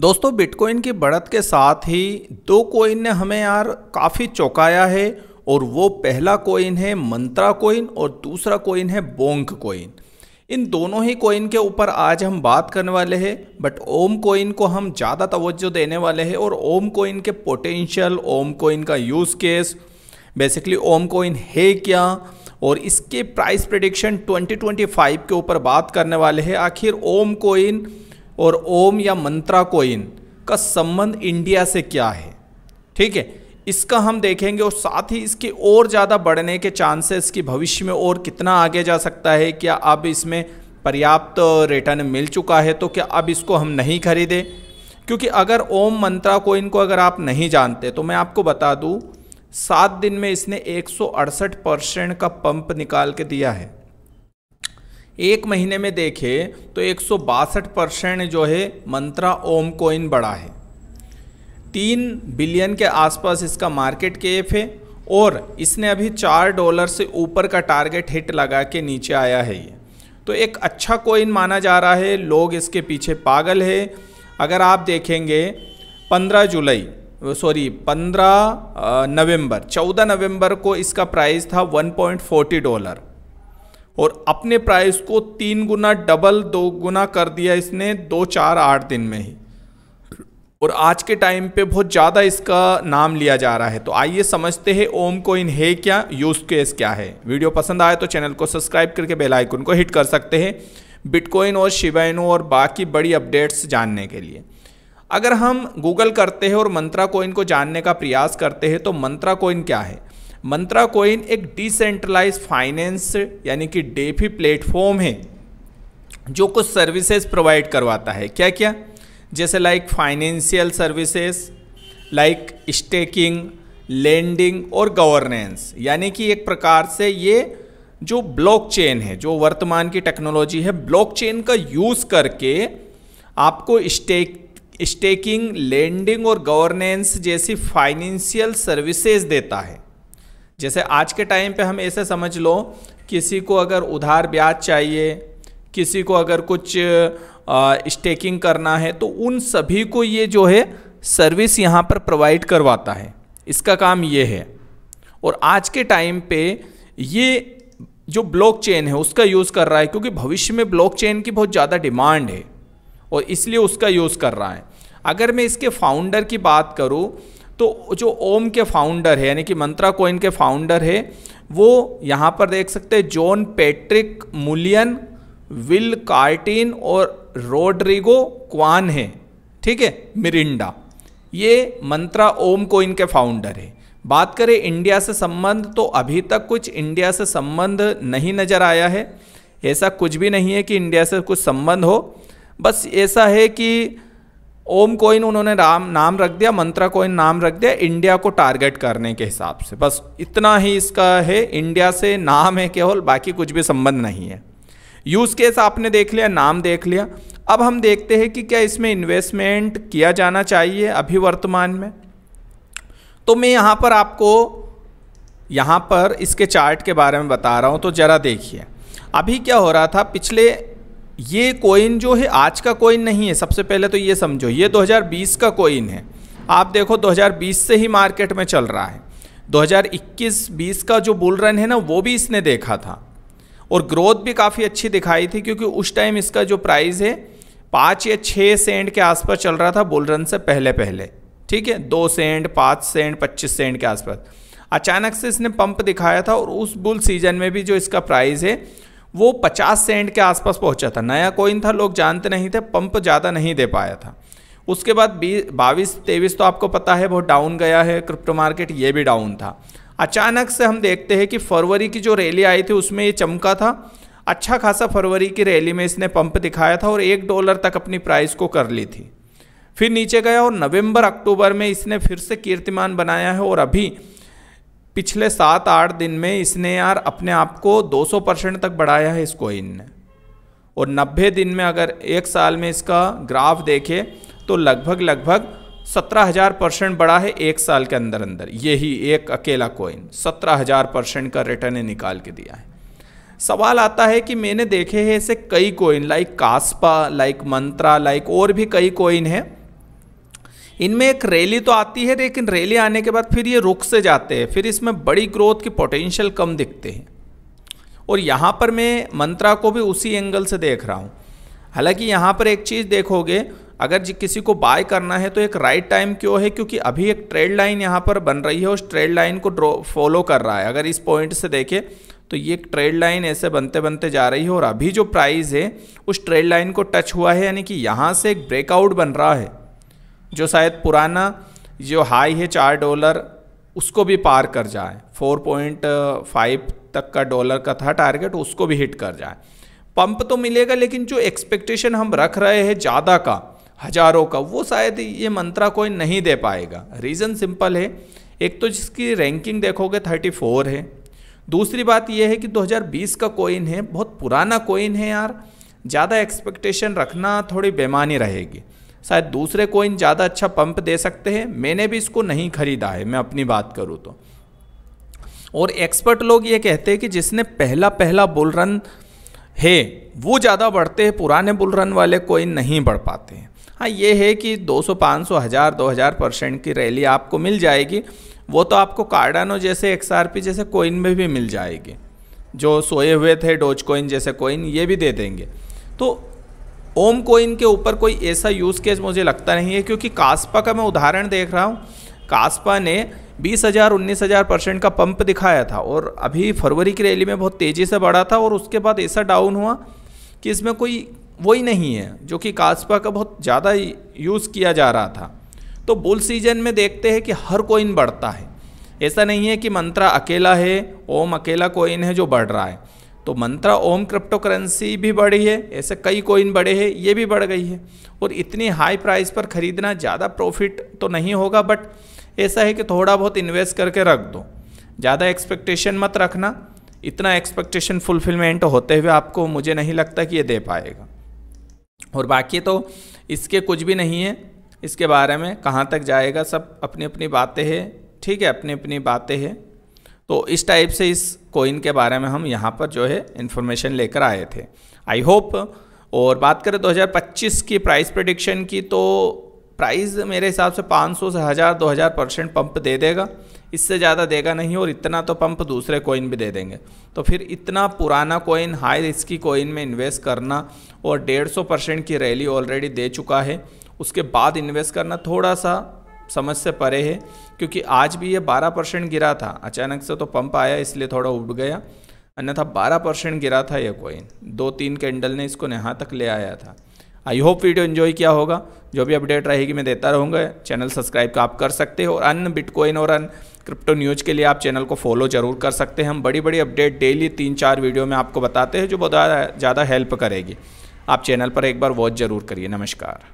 दोस्तों बिटकॉइन की बढ़त के साथ ही दो कोइन ने हमें यार काफ़ी चौंकाया है और वो पहला कोइन है मंत्रा कोइन और दूसरा कोइन है बोंक कोइन इन दोनों ही कोइन के ऊपर आज हम बात करने वाले हैं बट ओम कोइन को हम ज़्यादा तवज्जो देने वाले हैं और ओम कोइन के पोटेंशियल ओम कोइन का use case basically OM coin है क्या और इसके प्राइस प्रडिक्शन 2025 के ऊपर बात करने वाले हैं आखिर ओम कोइन और ओम या मंत्रा कोइन का संबंध इंडिया से क्या है ठीक है इसका हम देखेंगे और साथ ही इसके और ज़्यादा बढ़ने के चांसेस कि भविष्य में और कितना आगे जा सकता है क्या अब इसमें पर्याप्त रिटर्न मिल चुका है तो क्या अब इसको हम नहीं खरीदें क्योंकि अगर ओम मंत्रा को इनको अगर आप नहीं जानते तो मैं आपको बता दूँ सात दिन में इसने एक परसेंट का पंप निकाल के दिया है एक महीने में देखें तो एक परसेंट जो है मंत्रा ओम कोइन बढ़ा है तीन बिलियन के आसपास इसका मार्केट केप है और इसने अभी चार डॉलर से ऊपर का टारगेट हिट लगा के नीचे आया है ये तो एक अच्छा कोइन माना जा रहा है लोग इसके पीछे पागल है अगर आप देखेंगे पंद्रह जुलाई सॉरी 15 नवंबर 14 नवंबर को इसका प्राइस था 1.40 डॉलर और अपने प्राइस को तीन गुना डबल दो गुना कर दिया इसने दो चार आठ दिन में ही और आज के टाइम पे बहुत ज़्यादा इसका नाम लिया जा रहा है तो आइए समझते हैं ओम कोइन है क्या यूज़ केस क्या है वीडियो पसंद आए तो चैनल को सब्सक्राइब करके बेल आइकन को हिट कर सकते हैं बिटकॉइन और शिवाइनो और बाकी बड़ी अपडेट्स जानने के लिए अगर हम गूगल करते हैं और मंत्रा कोइन को जानने का प्रयास करते हैं तो मंत्रा कोइन क्या है मंत्रा कोइन एक डिसेंट्रलाइज फाइनेंस यानी कि डेफी प्लेटफॉर्म है जो कुछ सर्विसेज प्रोवाइड करवाता है क्या क्या जैसे like financial services like staking lending और गवर्नेंस यानी कि एक प्रकार से ये जो ब्लॉकचेन है जो वर्तमान की टेक्नोलॉजी है ब्लॉकचेन का यूज़ करके आपको स्टेक स्टेकिंग लेंडिंग और गवर्नेंस जैसी फाइनेंशियल सर्विसेज देता है जैसे आज के टाइम पे हम ऐसे समझ लो किसी को अगर उधार ब्याज चाहिए किसी को अगर कुछ स्टेकिंग करना है तो उन सभी को ये जो है सर्विस यहाँ पर प्रोवाइड करवाता है इसका काम ये है और आज के टाइम पे ये जो ब्लॉकचेन है उसका यूज़ कर रहा है क्योंकि भविष्य में ब्लॉकचेन की बहुत ज़्यादा डिमांड है और इसलिए उसका यूज़ कर रहा है अगर मैं इसके फाउंडर की बात करूँ तो जो ओम के फाउंडर है यानी कि मंत्रा कोइन के फाउंडर है वो यहाँ पर देख सकते हैं John Patrick Mullin Will Corkin और रोड्रिगो क्वान है ठीक है मिरिंडा ये मंत्रा ओम कोइन के फाउंडर है बात करें इंडिया से संबंध तो अभी तक कुछ इंडिया से संबंध नहीं नज़र आया है ऐसा कुछ भी नहीं है कि इंडिया से कुछ संबंध हो बस ऐसा है कि ओम कोइन उन्होंने राम नाम रख दिया मंत्रा कोइन नाम रख दिया इंडिया को टारगेट करने के हिसाब से बस इतना ही इसका है इंडिया से नाम है केवल बाकी कुछ भी संबंध नहीं है यूज़ केस आपने देख लिया नाम देख लिया अब हम देखते हैं कि क्या इसमें इन्वेस्टमेंट किया जाना चाहिए अभी वर्तमान में तो मैं यहाँ पर आपको यहाँ पर इसके चार्ट के बारे में बता रहा हूँ तो ज़रा देखिए अभी क्या हो रहा था पिछले ये कोइन जो है आज का कोइन नहीं है सबसे पहले तो ये समझो ये 2020 का कोइन है आप देखो 2020 से ही मार्केट में चल रहा है 2021-20 का जो बुल रन है ना वो भी इसने देखा था और ग्रोथ भी काफ़ी अच्छी दिखाई थी क्योंकि उस टाइम इसका जो प्राइस है पाँच या छः सेंट के आसपास चल रहा था बुल रन से पहले पहले ठीक है दो सेंट पाँच सेंट पच्चीस सेंट के आसपास अचानक से इसने पंप दिखाया था और उस बुल सीजन में भी जो इसका प्राइस है वो 50 सेंट के आसपास पहुंचा था नया कोइन था लोग जानते नहीं थे पंप ज़्यादा नहीं दे पाया था उसके बाद बीस बाईस तेईस तो आपको पता है बहुत डाउन गया है क्रिप्टो मार्केट ये भी डाउन था अचानक से हम देखते हैं कि फरवरी की जो रैली आई थी उसमें ये चमका था अच्छा खासा फरवरी की रैली में इसने पंप दिखाया था और एक डॉलर तक अपनी प्राइस को कर ली थी फिर नीचे गया और नवंबर अक्टूबर में इसने फिर से कीर्तिमान बनाया है और अभी पिछले सात आठ दिन में इसने यार अपने आप को 200 परसेंट तक बढ़ाया है इस कोइन ने और 90 दिन में अगर एक साल में इसका ग्राफ देखे तो लगभग लगभग सत्रह हज़ार परसेंट बढ़ा है एक साल के अंदर अंदर यही एक अकेला कोइन सत्रह हज़ार परसेंट का रिटर्न निकाल के दिया है सवाल आता है कि मैंने देखे हैं ऐसे कई coin like Kaspa like Mantra like और भी कई कोइन हैं इनमें एक रैली तो आती है लेकिन रैली आने के बाद फिर ये रुक से जाते हैं फिर इसमें बड़ी ग्रोथ की पोटेंशियल कम दिखते हैं और यहाँ पर मैं मंत्रा को भी उसी एंगल से देख रहा हूँ हालांकि यहाँ पर एक चीज़ देखोगे अगर जी किसी को बाय करना है तो एक राइट टाइम क्यों है क्योंकि अभी एक ट्रेड लाइन यहाँ पर बन रही है उस ट्रेड लाइन को फॉलो कर रहा है अगर इस पॉइंट से देखें तो ये एक ट्रेड लाइन ऐसे बनते बनते जा रही है और अभी जो प्राइस है उस ट्रेड लाइन को टच हुआ है यानी कि यहाँ से एक ब्रेकआउट बन रहा है जो शायद पुराना जो हाई है चार डॉलर उसको भी पार कर जाए फोर पॉइंट फाइव तक का डॉलर का था टारगेट उसको भी हिट कर जाए पंप तो मिलेगा लेकिन जो एक्सपेक्टेशन हम रख रहे हैं ज़्यादा का हज़ारों का वो शायद ये मंत्रा कोई नहीं दे पाएगा रीज़न सिंपल है एक तो जिसकी रैंकिंग देखोगे 34 है दूसरी बात यह है कि 2020 का कोइन है बहुत पुराना कोइन है यार ज़्यादा एक्सपेक्टेशन रखना थोड़ी बेमानी रहेगी शायद दूसरे कोइन ज़्यादा अच्छा पंप दे सकते हैं मैंने भी इसको नहीं खरीदा है मैं अपनी बात करूँ तो और एक्सपर्ट लोग ये कहते हैं कि जिसने पहला पहला बुल रन है वो ज़्यादा बढ़ते हैं पुराने बुल रन वाले कोइन नहीं बढ़ पाते हैं हाँ ये है कि 200 500 हज़ार 2000 परसेंट की रैली आपको मिल जाएगी वो तो आपको कार्डानो जैसे एक्स जैसे कोइन में भी मिल जाएगी जो सोए हुए थे डोज कोइन जैसे कोइन ये भी दे देंगे तो ओम कोइन के ऊपर कोई ऐसा यूज़ केस मुझे लगता नहीं है क्योंकि कास्पा का मैं उदाहरण देख रहा हूँ कास्पा ने बीस हज़ार उन्नीस हज़ार परसेंट का पंप दिखाया था और अभी फरवरी की रैली में बहुत तेज़ी से बढ़ा था और उसके बाद ऐसा डाउन हुआ कि इसमें कोई वही नहीं है जो कि कास्पा का बहुत ज़्यादा यूज़ किया जा रहा था तो बुल सीजन में देखते हैं कि हर कोइन बढ़ता है ऐसा नहीं है कि मंत्रा अकेला है ओम अकेला कोइन है जो बढ़ रहा है तो मंत्रा ओम क्रिप्टो करेंसी भी बढ़ी है ऐसे कई कोइन बढ़े हैं ये भी बढ़ गई है और इतनी हाई प्राइस पर ख़रीदना ज़्यादा प्रॉफिट तो नहीं होगा बट ऐसा है कि थोड़ा बहुत इन्वेस्ट करके रख दो ज़्यादा एक्सपेक्टेशन मत रखना इतना एक्सपेक्टेशन फुलफिलमेंट होते हुए आपको मुझे नहीं लगता कि ये दे पाएगा और बाकी तो इसके कुछ भी नहीं है इसके बारे में कहाँ तक जाएगा सब अपनी अपनी बातें हैं ठीक है अपनी अपनी बातें हैं तो इस टाइप से इस कोइन के बारे में हम यहाँ पर जो है इन्फॉर्मेशन लेकर आए थे आई होप और बात करें 2025 की प्राइस प्रडिक्शन की तो प्राइस मेरे हिसाब से 500 से हज़ार दो हज़ार परसेंट पम्प दे देगा इससे ज़्यादा देगा नहीं और इतना तो पंप दूसरे कोइन भी दे देंगे तो फिर इतना पुराना कोइन हाई रिस्की कोइन में इन्वेस्ट करना और डेढ़ सौ परसेंट की रैली ऑलरेडी दे चुका है उसके बाद इन्वेस्ट करना थोड़ा सा समझ से परे है क्योंकि आज भी ये 12 परसेंट गिरा था अचानक से तो पंप आया इसलिए थोड़ा उड़ गया अन्यथा 12 परसेंट गिरा था ये कॉइन दो तीन कैंडल ने इसको यहाँ तक ले आया था आई होप वीडियो एंजॉय किया होगा जो भी अपडेट रहेगी मैं देता रहूँगा चैनल सब्सक्राइब का आप कर सकते हो और अन्य बिटकॉइन और अन्य क्रिप्टो न्यूज़ के लिए आप चैनल को फॉलो जरूर कर सकते हैं हम बड़ी बड़ी अपडेट डेली तीन चार वीडियो में आपको बताते हैं जो बहुत ज़्यादा हेल्प करेगी आप चैनल पर एक बार वॉच जरूर करिए नमस्कार